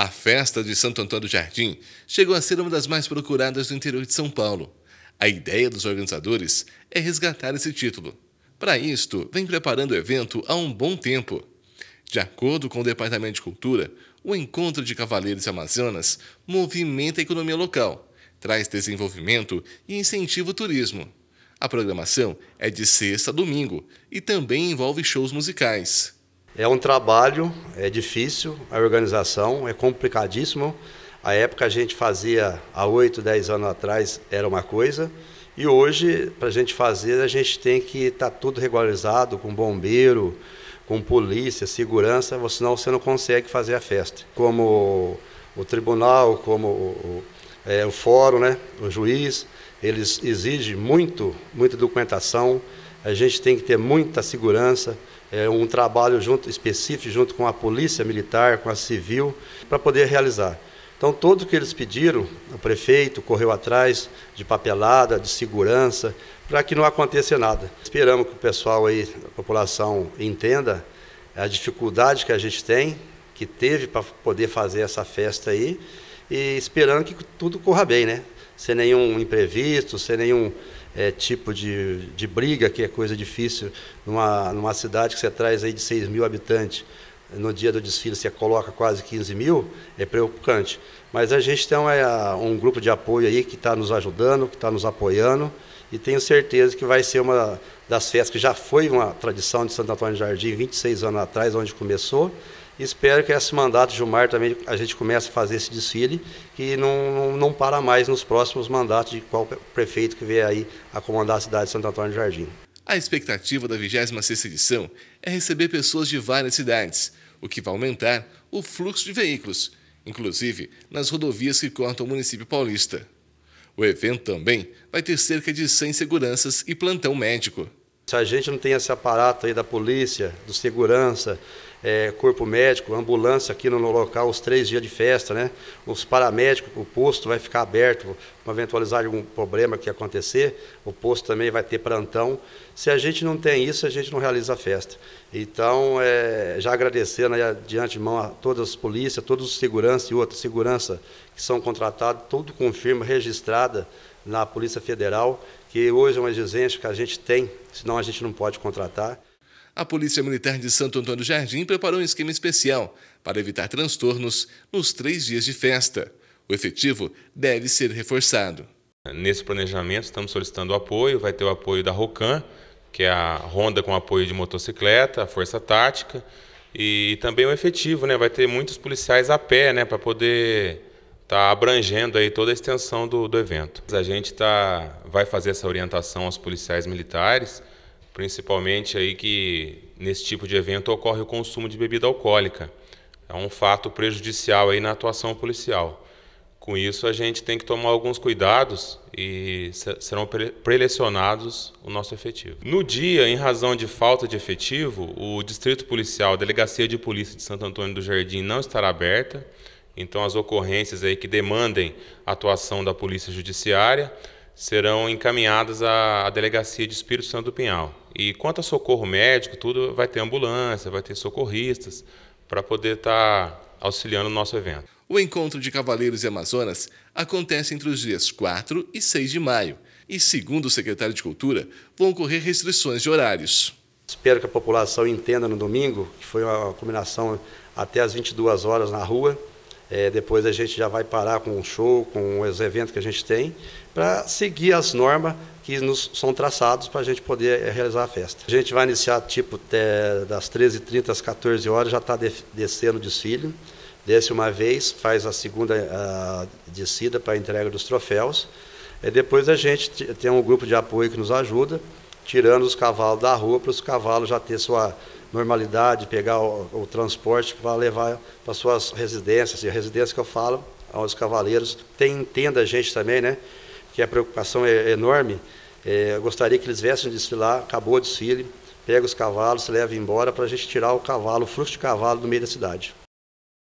A festa de Santo Antônio do Jardim chegou a ser uma das mais procuradas do interior de São Paulo. A ideia dos organizadores é resgatar esse título. Para isto, vem preparando o evento há um bom tempo. De acordo com o Departamento de Cultura, o encontro de cavaleiros e amazonas movimenta a economia local, traz desenvolvimento e incentiva o turismo. A programação é de sexta a domingo e também envolve shows musicais. É um trabalho, é difícil, a organização é complicadíssimo. A época a gente fazia, há 8, 10 anos atrás, era uma coisa. E hoje, para a gente fazer, a gente tem que estar tá tudo regularizado, com bombeiro, com polícia, segurança, senão você não consegue fazer a festa. Como o tribunal, como o, é, o fórum, né, o juiz, eles exigem muito, muita documentação, a gente tem que ter muita segurança, é, um trabalho junto, específico junto com a polícia militar, com a civil, para poder realizar. Então, tudo que eles pediram, o prefeito correu atrás de papelada, de segurança, para que não aconteça nada. Esperamos que o pessoal aí, a população, entenda a dificuldade que a gente tem, que teve para poder fazer essa festa aí, e esperando que tudo corra bem, né? sem nenhum imprevisto, sem nenhum é, tipo de, de briga, que é coisa difícil numa, numa cidade que você traz aí de 6 mil habitantes. No dia do desfile você coloca quase 15 mil, é preocupante. Mas a gente tem é, um grupo de apoio aí que está nos ajudando, que está nos apoiando, e tenho certeza que vai ser uma das festas que já foi uma tradição de Santo Antônio do Jardim 26 anos atrás, onde começou, espero que esse mandato, Gilmar, também a gente comece a fazer esse desfile, que não, não, não para mais nos próximos mandatos de qual prefeito que vier aí a comandar a cidade de Santo Antônio de Jardim. A expectativa da 26ª edição é receber pessoas de várias cidades, o que vai aumentar o fluxo de veículos, inclusive nas rodovias que cortam o município paulista. O evento também vai ter cerca de 100 seguranças e plantão médico. Se a gente não tem esse aparato aí da polícia, do segurança, é, corpo médico, ambulância aqui no local, os três dias de festa, né? Os paramédicos, o posto vai ficar aberto para eventualizar algum problema que acontecer, o posto também vai ter plantão. Se a gente não tem isso, a gente não realiza a festa. Então, é, já agradecendo né, de antemão a todas as polícias, todos os seguranças e outras segurança que são contratados, tudo com firma registrada na Polícia Federal, que hoje é uma exigência que a gente tem, senão a gente não pode contratar a Polícia Militar de Santo Antônio do Jardim preparou um esquema especial para evitar transtornos nos três dias de festa. O efetivo deve ser reforçado. Nesse planejamento, estamos solicitando apoio, vai ter o apoio da Rocam, que é a ronda com apoio de motocicleta, a Força Tática, e também o efetivo, né? Vai ter muitos policiais a pé, né? Para poder estar tá abrangendo aí toda a extensão do, do evento. A gente tá, vai fazer essa orientação aos policiais militares principalmente aí que nesse tipo de evento ocorre o consumo de bebida alcoólica. É um fato prejudicial aí na atuação policial. Com isso, a gente tem que tomar alguns cuidados e serão prelecionados o nosso efetivo. No dia, em razão de falta de efetivo, o Distrito Policial, a Delegacia de Polícia de Santo Antônio do Jardim não estará aberta. Então, as ocorrências aí que demandem a atuação da Polícia Judiciária serão encaminhadas à Delegacia de Espírito Santo do Pinhal. E quanto a socorro médico, tudo vai ter ambulância, vai ter socorristas para poder estar tá auxiliando o nosso evento. O encontro de Cavaleiros e Amazonas acontece entre os dias 4 e 6 de maio. E, segundo o secretário de Cultura, vão ocorrer restrições de horários. Espero que a população entenda no domingo, que foi uma combinação até às 22 horas na rua, é, depois a gente já vai parar com o show, com os eventos que a gente tem, para seguir as normas que nos são traçados para a gente poder é, realizar a festa. A gente vai iniciar tipo das 13h30 às 14 horas já está de, descendo o desfile. Desce uma vez, faz a segunda a descida para a entrega dos troféus. E depois a gente tem um grupo de apoio que nos ajuda, tirando os cavalos da rua para os cavalos já ter sua normalidade, pegar o, o transporte para levar para suas residências. E a residência que eu falo aos cavaleiros, tem, entenda a gente também, né? Que a preocupação é enorme. É, eu gostaria que eles viessem desfilar, acabou o desfile, pega os cavalos, leva embora para a gente tirar o cavalo, o fluxo de cavalo do meio da cidade.